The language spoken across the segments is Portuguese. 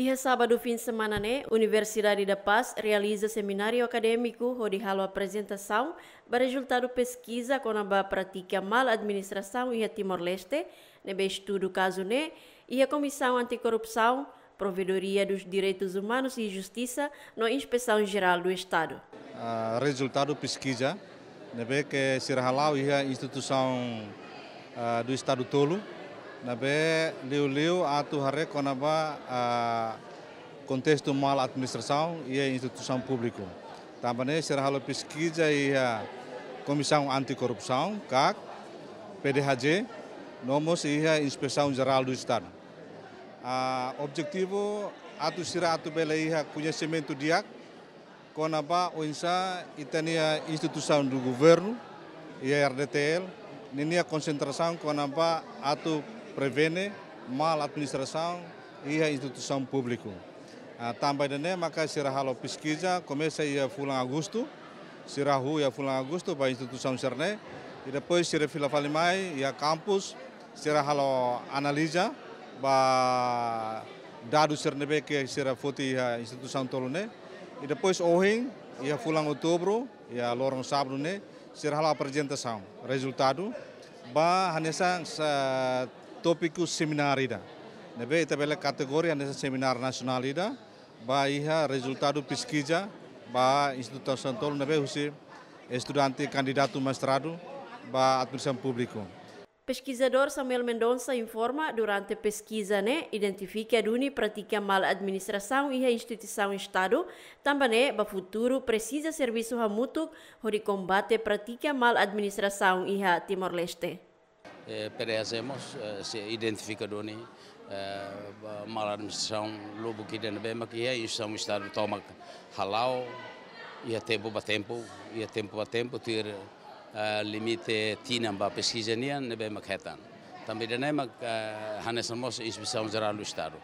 E sábado fim de semana, né, Universidade da Paz realiza seminário acadêmico onde há apresentação para resultado pesquisa com a prática mal administração em Timor-Leste, nebe né? estudo caso, né, e a Comissão Anticorrupção, Provedoria dos Direitos Humanos e Justiça na Inspeção Geral do Estado. Uh, resultado pesquisa, nebe né? que se halau e a instituição uh, do Estado tolo, Nabe liu-liu atu hare konaba kontestu mal administrasau e institusau publiku. pública. Também será halo pesquisa e komisau anti korupsau kak PDHJ, nomos e a Inspeção Geral do Estado. atu sira atu bele e a conhecimento diak konaba oinsa itania instituição do governo e a RDTL, ninia concentração konaba atu previne mal administração e a instituição pública. Ah, também né, maka sira halo pesquisa começa ia fulan agosto, sirahu ru ia fulan agosto para a instituição serne né? e depois sira fila falimai ia campus será halo analisa ba dado serne be que sira né? e a instituição tolone e depois e ia fulan outubro ia lorong sabro né será halo apresentação resultado ba hanesa sa seminar seminarida. Nebe ita bela kategori ane seminar nasionalida, ba iha resultado pesquisa ba Instituto Santol nebe husi estudante candidato mestrado ba administração público. Pesquisador Samuel Mendonça informa durante a pesquisa né, identifica Duni pratica mal administração e a instituição Estado, também né, para futuro precisa serviço a mútuo, onde combate pratica mal administração e a Timor-Leste. Eh, pereazemos eh, se identificador ni eh, maladministração lobo que dentro bem que é isso um estado toma halau e a tempo a tempo e a tempo a tempo ter limite tinam para pesquisa no bem que é também nem mas hanesamos inspeção geral do estado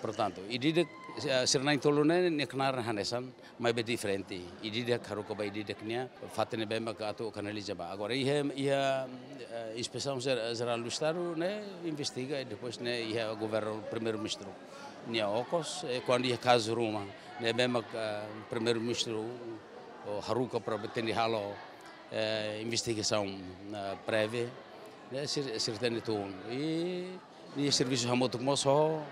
portanto, ididak eh, sirnai tolune neknar hanesan mai be diferente. Ididak haru ko ba ididaknya fatene be mak atu kanali jaba. Agora ia ia eh, inspeção geral do estado, né, investiga e depois né ia governo primeiro ministro. Nia okos eh, quando ia caso ruma, né be mak primeiro ministro haru ko para beteni halo investigação prévia, né, sirtene tun. E ni serviço ramoto mosso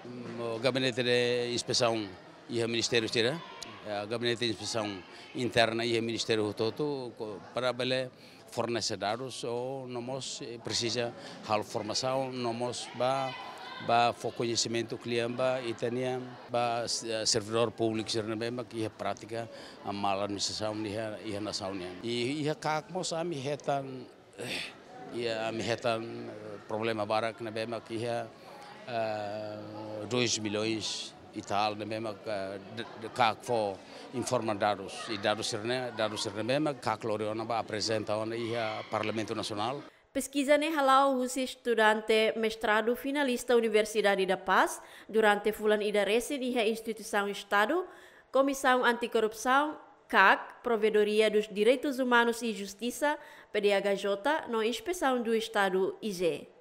gabinetele inspeção e a Ministério Tira, a gabinete de inspeção interna e a Ministério Toto, para bele fornecer dados ou nós eh, precisa hal formação, nós ba ba fo conhecimento cliente ba e tenia ba eh, servidor público ser bem ba que prática a mal administração ni e ia e nação e ia kak mos ami hetan ia ami hetan problema barak na bem que ia 2 ah, milhões e tal, na mesma ah, cá que for informa dados e dados sirne, dados sirne mesmo, cá que Loriona apresenta e Parlamento Nacional. Pesquisa nehalau khusus estudante mestrado finalista Universidade da Paz, durante fulan ida resin e a instituição Estado, Comissão Anticorrupção, CAC, Provedoria dos Direitos Humanos e Justiça, PDHJ, no Inspeção do Estado, IG.